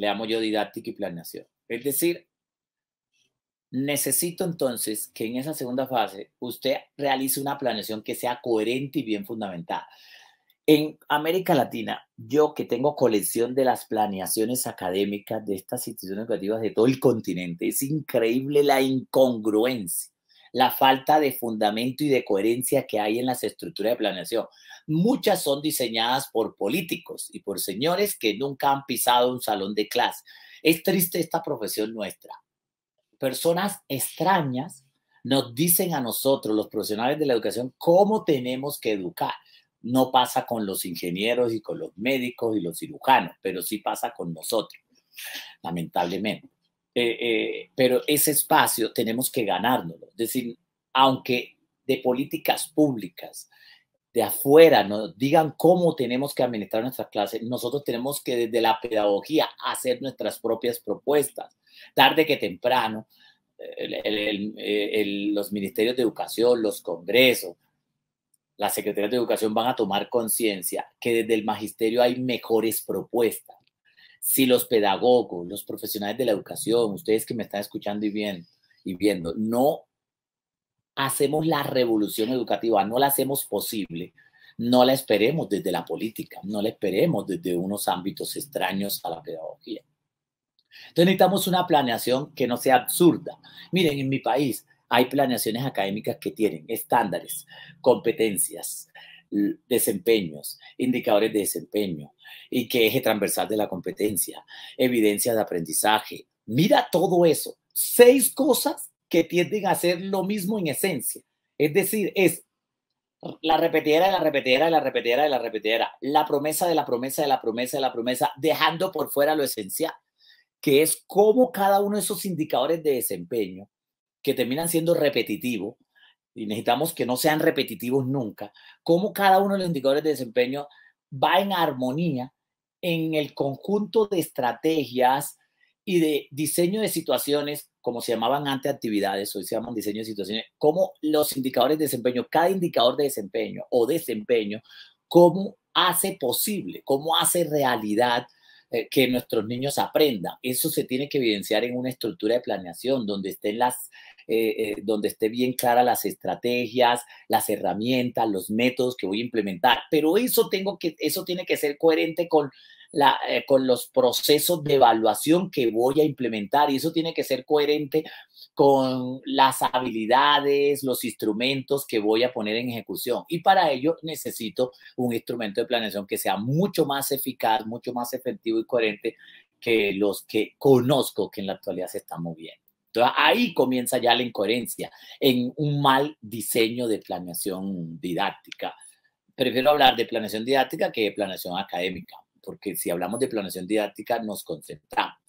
le amo yo didáctica y planeación. Es decir, necesito entonces que en esa segunda fase usted realice una planeación que sea coherente y bien fundamentada. En América Latina, yo que tengo colección de las planeaciones académicas de estas instituciones educativas de todo el continente, es increíble la incongruencia la falta de fundamento y de coherencia que hay en las estructuras de planeación. Muchas son diseñadas por políticos y por señores que nunca han pisado un salón de clase. Es triste esta profesión nuestra. Personas extrañas nos dicen a nosotros, los profesionales de la educación, cómo tenemos que educar. No pasa con los ingenieros y con los médicos y los cirujanos, pero sí pasa con nosotros, lamentablemente. Eh, eh, pero ese espacio tenemos que ganárnoslo. Es decir, aunque de políticas públicas de afuera nos digan cómo tenemos que administrar nuestra clase, nosotros tenemos que desde la pedagogía hacer nuestras propias propuestas. Tarde que temprano, los ministerios de educación, los congresos, las secretarias de educación van a tomar conciencia que desde el magisterio hay mejores propuestas si los pedagogos, los profesionales de la educación, ustedes que me están escuchando y, viendo, no hacemos la revolución educativa, no la hacemos posible, no la esperemos desde la política, no la esperemos desde unos ámbitos extraños a la pedagogía. Entonces necesitamos una planeación que no sea absurda. Miren, en mi país hay planeaciones académicas que tienen estándares, competencias, desempeños, indicadores de desempeño y que eje transversal de la competencia, evidencia de aprendizaje. Mira todo eso. Seis cosas que tienden a ser lo mismo en esencia. Es decir, es la repetidera la repetidera la repetidera de la repetidera, la promesa de la promesa de la promesa de la promesa, dejando por fuera lo esencial, que es cómo cada uno de esos indicadores de desempeño que terminan siendo repetitivos y necesitamos que no sean repetitivos nunca, cómo cada uno de los indicadores de desempeño va en armonía en el conjunto de estrategias y de diseño de situaciones, como se llamaban antes actividades, hoy se llaman diseño de situaciones, cómo los indicadores de desempeño, cada indicador de desempeño o desempeño, cómo hace posible, cómo hace realidad eh, que nuestros niños aprendan. Eso se tiene que evidenciar en una estructura de planeación donde estén las, eh, eh, donde esté bien clara las estrategias, las herramientas, los métodos que voy a implementar. Pero eso, tengo que, eso tiene que ser coherente con, la, eh, con los procesos de evaluación que voy a implementar y eso tiene que ser coherente con las habilidades, los instrumentos que voy a poner en ejecución. Y para ello necesito un instrumento de planeación que sea mucho más eficaz, mucho más efectivo y coherente que los que conozco que en la actualidad se están moviendo ahí comienza ya la incoherencia en un mal diseño de planeación didáctica. Prefiero hablar de planeación didáctica que de planeación académica, porque si hablamos de planeación didáctica nos concentramos.